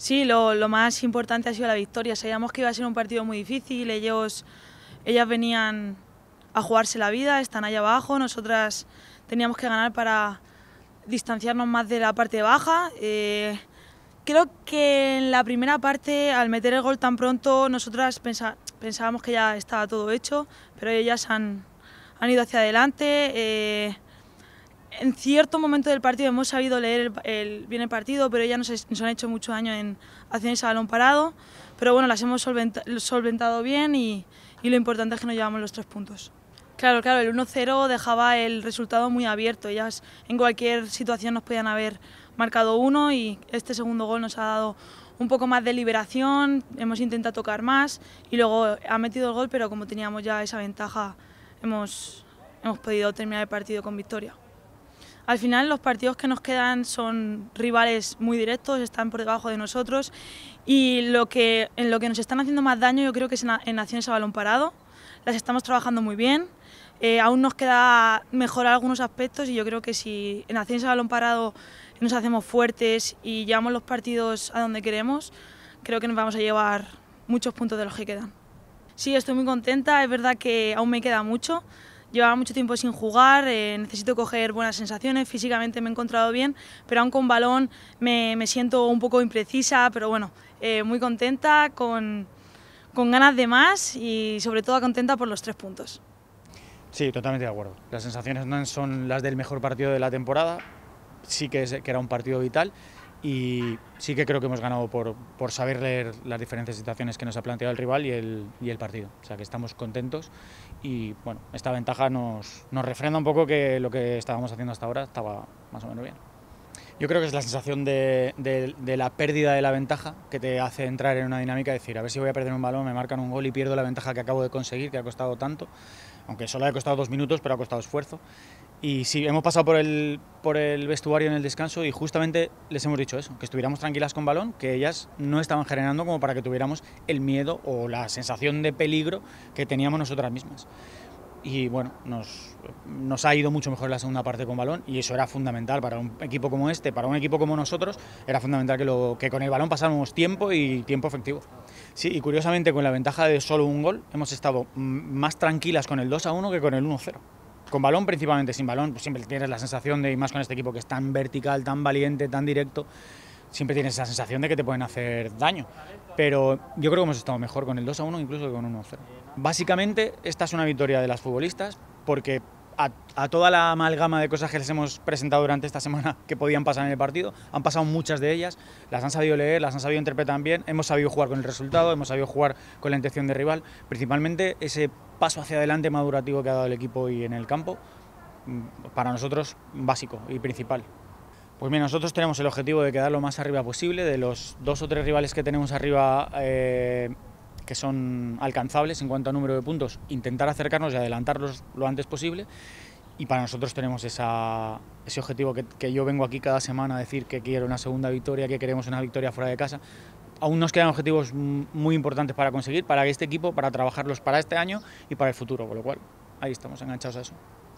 Sí, lo, más importante ha sido la victoria. Sabíamos que iba a ser un partido muy difícil, ellos, ellas venían a jugarse la vida, están allá abajo, nosotras teníamos que ganar para distanciarnos más de la parte baja. Eh, creo que en la primera parte, al meter el gol tan pronto, nosotras pensábamos que ya estaba todo hecho, pero ellas han, ido hacia adelante. Eh, en cierto momento del partido hemos sabido leer el, bien el partido, pero ya nos, han hecho mucho daño en acciones a balón parado. Pero bueno, las hemos solventado bien y, y, lo importante es que nos llevamos los tres puntos. Claro, claro, el 1-0 dejaba el resultado muy abierto. Ellas en cualquier situación nos podían haber marcado uno y este segundo gol nos ha dado un poco más de liberación, hemos intentado tocar más y luego ha metido el gol, pero como teníamos ya esa ventaja, hemos, hemos podido terminar el partido con victoria. Al final los partidos que nos quedan son rivales muy directos, están por debajo de nosotros y lo que, en lo que nos están haciendo más daño yo creo que es en, en acciones a balón parado. Las estamos trabajando muy bien, eh, aún nos queda mejorar algunos aspectos y yo creo que si en acciones a balón parado nos hacemos fuertes y llevamos los partidos a donde queremos, creo que nos vamos a llevar muchos puntos de los que quedan. Sí, estoy muy contenta, es verdad que aún me queda mucho, Llevaba mucho tiempo sin jugar, eh, necesito coger buenas sensaciones, físicamente me he encontrado bien, pero aún con balón me, me siento un poco imprecisa, pero bueno, eh, muy contenta, con, con ganas de más y sobre todo contenta por los tres puntos. Sí, totalmente de acuerdo. Las sensaciones no son las del mejor partido de la temporada, sí que, que era un partido vital y sí que creo que hemos ganado por, por, saber leer las diferentes situaciones que nos ha planteado el rival y el, y el partido. O sea que estamos contentos y bueno, esta ventaja nos, nos, refrenda un poco que lo que estábamos haciendo hasta ahora estaba más o menos bien. Yo creo que es la sensación de, de, de la pérdida de la ventaja que te hace entrar en una dinámica, decir, a ver si voy a perder un balón, me marcan un gol y pierdo la ventaja que acabo de conseguir, que ha costado tanto aunque solo ha costado dos minutos, pero ha costado esfuerzo. Y sí, hemos pasado por el, por el vestuario en el descanso y justamente les hemos dicho eso, que estuviéramos tranquilas con balón, que ellas no estaban generando como para que tuviéramos el miedo o la sensación de peligro que teníamos nosotras mismas y bueno, nos, nos, ha ido mucho mejor la segunda parte con balón y eso era fundamental para un equipo como este, para un equipo como nosotros, era fundamental que, lo, que con el balón pasáramos tiempo y tiempo efectivo. Sí, y curiosamente con la ventaja de solo un gol hemos estado más tranquilas con el 2 a 1 que con el 1 0. Con balón, principalmente sin balón, pues siempre tienes la sensación de, ir más con este equipo que es tan vertical, tan valiente, tan directo, siempre tienes esa sensación de que te pueden hacer daño. Pero yo creo que hemos estado mejor con el 2 a 1 incluso que con 1 a 0. Básicamente, esta es una victoria de las futbolistas porque a, toda la amalgama de cosas que les hemos presentado durante esta semana que podían pasar en el partido, han pasado muchas de ellas, las han sabido leer, las han sabido interpretar bien, hemos sabido jugar con el resultado, hemos sabido jugar con la intención de rival, principalmente ese paso hacia adelante madurativo que ha dado el equipo y en el campo, mm, para nosotros básico y principal. Pues bien, nosotros tenemos el objetivo de quedar lo más arriba posible, de los dos o tres rivales que tenemos arriba eh, que son alcanzables en cuanto a número de puntos, intentar acercarnos y adelantarlos lo antes posible. Y para nosotros tenemos ese objetivo que, que yo vengo aquí cada semana a decir que quiero una segunda victoria, que queremos una victoria fuera de casa. Aún nos quedan objetivos muy importantes para conseguir, para este equipo, para trabajarlos para este año y para el futuro, con lo cual ahí estamos enganchados a eso.